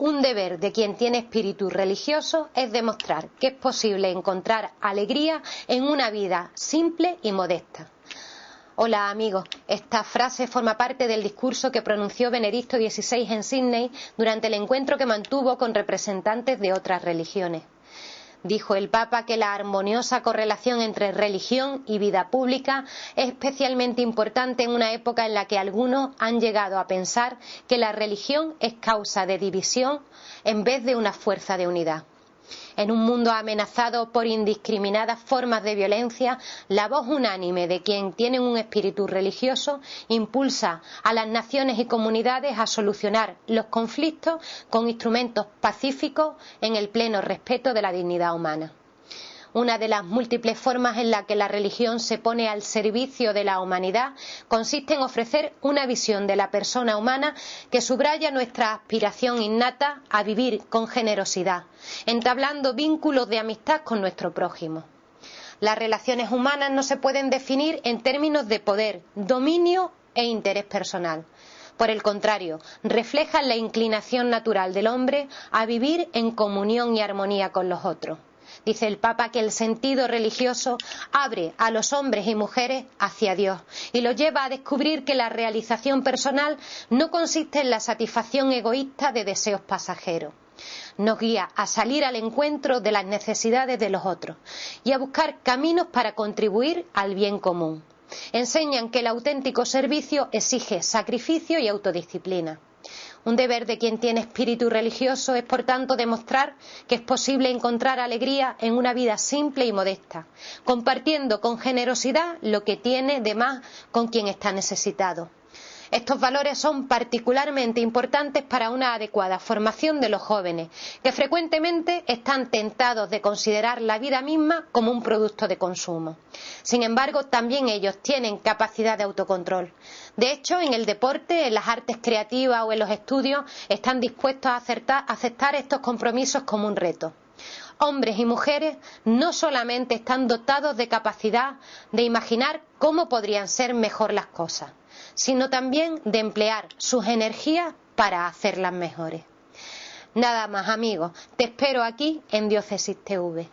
Un deber de quien tiene espíritu religioso es demostrar que es posible encontrar alegría en una vida simple y modesta. Hola amigos, esta frase forma parte del discurso que pronunció Benedicto XVI en Sydney durante el encuentro que mantuvo con representantes de otras religiones. Dijo el Papa que la armoniosa correlación entre religión y vida pública es especialmente importante en una época en la que algunos han llegado a pensar que la religión es causa de división en vez de una fuerza de unidad. En un mundo amenazado por indiscriminadas formas de violencia, la voz unánime de quien tiene un espíritu religioso impulsa a las naciones y comunidades a solucionar los conflictos con instrumentos pacíficos en el pleno respeto de la dignidad humana. Una de las múltiples formas en la que la religión se pone al servicio de la humanidad consiste en ofrecer una visión de la persona humana que subraya nuestra aspiración innata a vivir con generosidad, entablando vínculos de amistad con nuestro prójimo. Las relaciones humanas no se pueden definir en términos de poder, dominio e interés personal. Por el contrario, reflejan la inclinación natural del hombre a vivir en comunión y armonía con los otros. Dice el Papa que el sentido religioso abre a los hombres y mujeres hacia Dios y los lleva a descubrir que la realización personal no consiste en la satisfacción egoísta de deseos pasajeros nos guía a salir al encuentro de las necesidades de los otros y a buscar caminos para contribuir al bien común. Enseñan que el auténtico servicio exige sacrificio y autodisciplina. Un deber de quien tiene espíritu religioso es, por tanto, demostrar que es posible encontrar alegría en una vida simple y modesta, compartiendo con generosidad lo que tiene de más con quien está necesitado. Estos valores son particularmente importantes para una adecuada formación de los jóvenes, que frecuentemente están tentados de considerar la vida misma como un producto de consumo. Sin embargo, también ellos tienen capacidad de autocontrol. De hecho, en el deporte, en las artes creativas o en los estudios, están dispuestos a aceptar estos compromisos como un reto. Hombres y mujeres no solamente están dotados de capacidad de imaginar cómo podrían ser mejor las cosas, sino también de emplear sus energías para hacerlas mejores. Nada más amigos, te espero aquí en Diócesis TV.